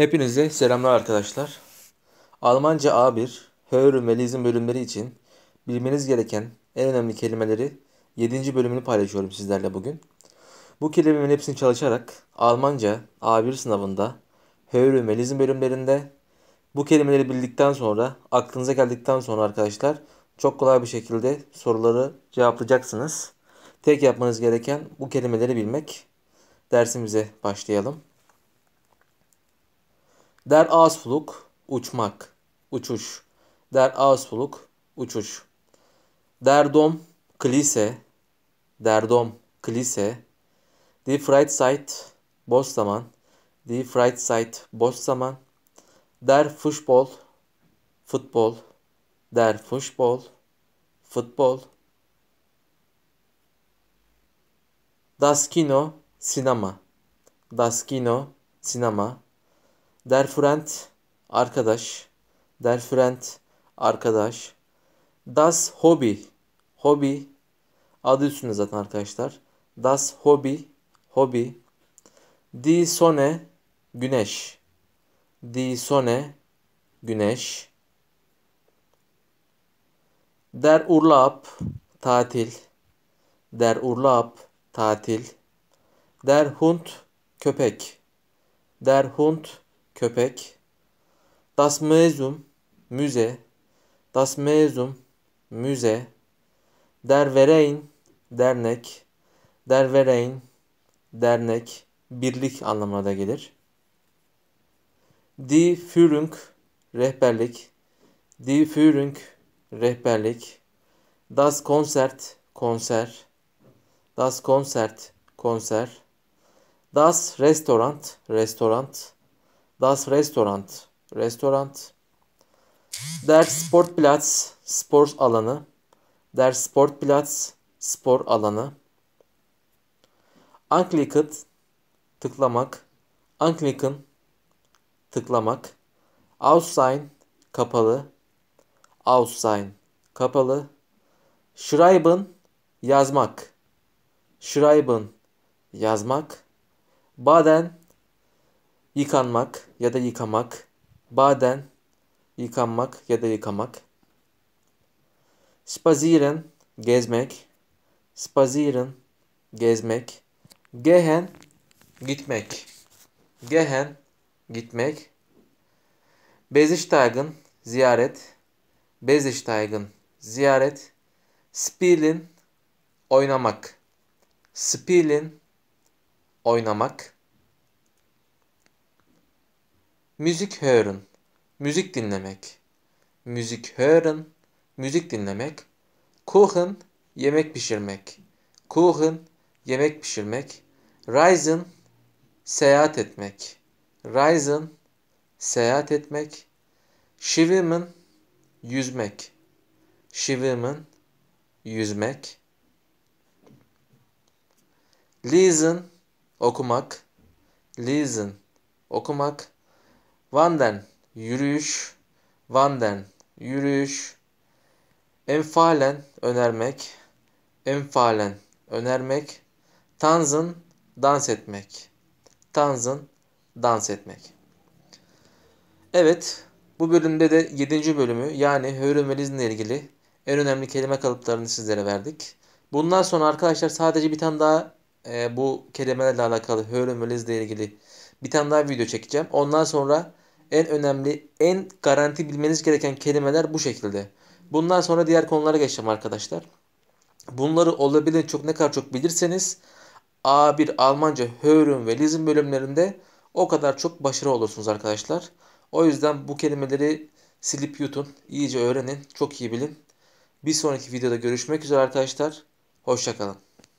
Hepinize selamlar arkadaşlar. Almanca A1, Hören ve Lesen bölümleri için bilmeniz gereken en önemli kelimeleri 7. bölümünü paylaşıyorum sizlerle bugün. Bu kelimelerin hepsini çalışarak Almanca A1 sınavında Hören ve Lesen bölümlerinde bu kelimeleri bildikten sonra, aklınıza geldikten sonra arkadaşlar çok kolay bir şekilde soruları cevaplayacaksınız. Tek yapmanız gereken bu kelimeleri bilmek. Dersimize başlayalım. Der Ausflug uçmak, uçuş. Der Ausflug uçuş. Der Dom kilise, der Dom kilise. Die Freizeit boş zaman, die Freizeit boş zaman. Der Fußball futbol, der Fußball futbol. Das Kino sinema, das Kino sinema. Der arkadaş. Der arkadaş. Das Hobby. Hobby. Adı üstünde zaten arkadaşlar. Das Hobby. Hobby. Die Sonne. Güneş. Die Sonne. Güneş. Der Urlaub. Tatil. Der Urlaub. Tatil. Der Hund. Köpek. Der Hund köpek. Das Museum, müze. Das Museum, müze. Der Verein, dernek. Der Verein, dernek, birlik anlamına da gelir. Die Führung, rehberlik. Die Führung, rehberlik. Das Konzert, konser. Das Konzert, konser. Das Restaurant, restoran. Das Restaurant. Restaurant. Der Sportplatz. Spor alanı. Der Sportplatz. Spor alanı. Ankliket. Tıklamak. Ankliken. Tıklamak. Aussign. Kapalı. Aussign. Kapalı. Schreiben. Yazmak. Schreiben. Yazmak. Baden yıkanmak ya da yıkamak, baden yıkanmak ya da yıkamak, spazieren gezmek, spazieren gezmek, gehen gitmek, gehen gitmek, Beziştaygın ziyaret, Beziştaygın ziyaret, Spielen oynamak, Spielen oynamak, Müzik hören, müzik dinlemek. Müzik hören, müzik dinlemek. Kuchen, yemek pişirmek. Kuchen, yemek pişirmek. Reisen, seyahat etmek. Reisen, seyahat etmek. Schwimmen, yüzmek. Schwimmen, yüzmek. Lesen, okumak. Lesen, okumak. Vanden yürüyüş, vanden yürüyüş. Enfalen önermek, enfalen önermek. Tanzın dans etmek. Tanzın dans etmek. Evet, bu bölümde de 7. bölümü yani hörümelizmle ilgili en önemli kelime kalıplarını sizlere verdik. Bundan sonra arkadaşlar sadece bir tane daha e, bu kelimelerle alakalı hörümelizle ilgili bir tane daha video çekeceğim. Ondan sonra en önemli, en garanti bilmeniz gereken kelimeler bu şekilde. Bundan sonra diğer konulara geçeceğim arkadaşlar. Bunları olabildiğince çok ne kadar çok bilirseniz A1 Almanca Hörün ve Lizin bölümlerinde o kadar çok başarılı olursunuz arkadaşlar. O yüzden bu kelimeleri silip yutun, iyice öğrenin, çok iyi bilin. Bir sonraki videoda görüşmek üzere arkadaşlar. Hoşçakalın.